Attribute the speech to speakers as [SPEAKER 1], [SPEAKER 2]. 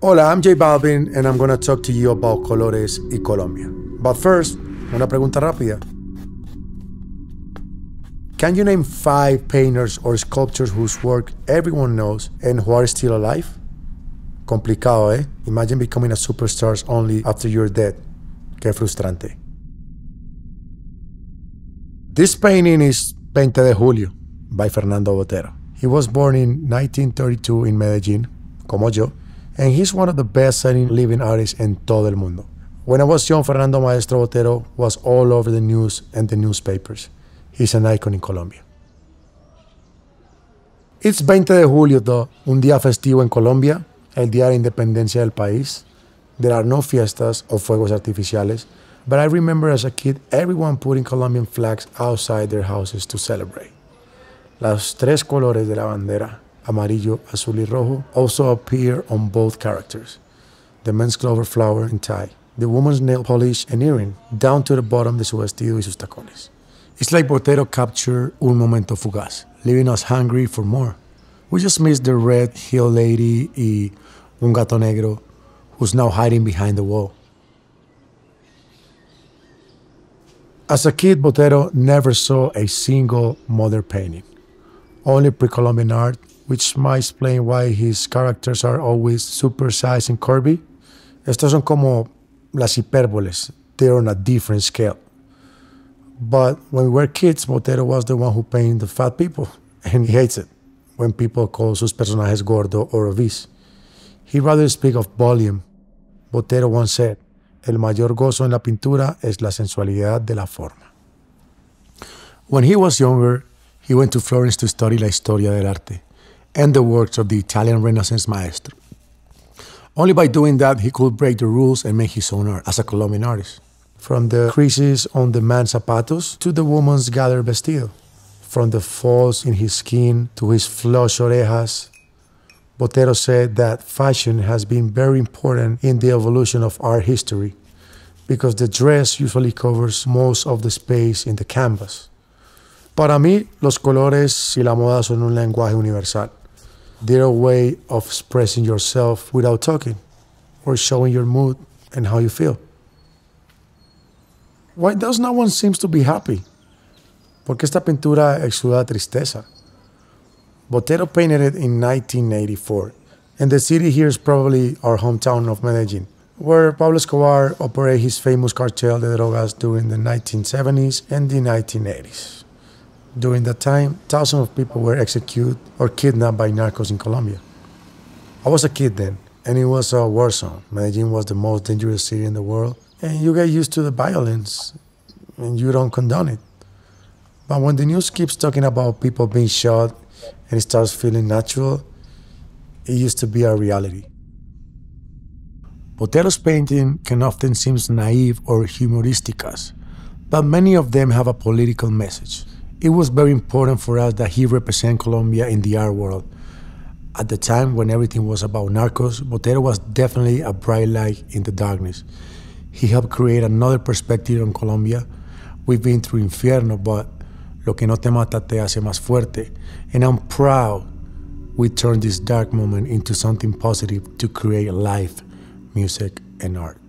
[SPEAKER 1] Hola, I'm J Balvin and I'm gonna talk to you about colores y Colombia. But first, una pregunta rápida. Can you name five painters or sculptors whose work everyone knows and who are still alive? Complicado, eh? Imagine becoming a superstar only after you're dead. Qué frustrante. This painting is Pente de Julio by Fernando Botero. He was born in 1932 in Medellin, como yo, and he's one of the best selling living artists in todo el mundo. When I was young, Fernando Maestro Botero was all over the news and the newspapers. He's an icon in Colombia. It's 20 de julio, though, un día festivo en Colombia, el día de la independencia del país. There are no fiestas o fuegos artificiales, but I remember as a kid everyone putting Colombian flags outside their houses to celebrate. Los tres colores de la bandera amarillo, azul y rojo also appear on both characters, the men's clover flower and tie, the woman's nail polish and earring, down to the bottom de su vestido y sus tacones. It's like Botero captured Un Momento Fugaz, leaving us hungry for more. We just missed the red heel lady y Un Gato Negro, who's now hiding behind the wall. As a kid, Botero never saw a single mother painting, only pre Columbian art which might explain why his characters are always supersized and curvy. Estas son como las hipérboles. They're on a different scale. But when we were kids, Botero was the one who painted the fat people, and he hates it when people call sus personajes gordo or obese. He rather speak of volume. Botero once said, El mayor gozo en la pintura es la sensualidad de la forma. When he was younger, he went to Florence to study la historia del arte and the works of the Italian Renaissance maestro. Only by doing that, he could break the rules and make his own art as a Colombian artist. From the creases on the man's zapatos to the woman's gathered vestido, from the folds in his skin to his flush orejas, Botero said that fashion has been very important in the evolution of art history because the dress usually covers most of the space in the canvas. Para mí, los colores y la moda son un lenguaje universal. Their way of expressing yourself without talking or showing your mood and how you feel. Why does no one seems to be happy? Porque esta pintura exuda tristeza. Botero painted it in 1984, and the city here is probably our hometown of Medellin, where Pablo Escobar operated his famous cartel de drogas during the 1970s and the 1980s. During that time, thousands of people were executed or kidnapped by narcos in Colombia. I was a kid then, and it was a war zone. Medellin was the most dangerous city in the world, and you get used to the violence, and you don't condone it. But when the news keeps talking about people being shot and it starts feeling natural, it used to be a reality. Botero's painting can often seem naive or humoristic, but many of them have a political message it was very important for us that he represent Colombia in the art world. At the time when everything was about narcos, Botero was definitely a bright light in the darkness. He helped create another perspective on Colombia. We've been through infierno, but lo que no te mata te hace más fuerte. And I'm proud we turned this dark moment into something positive to create life, music, and art.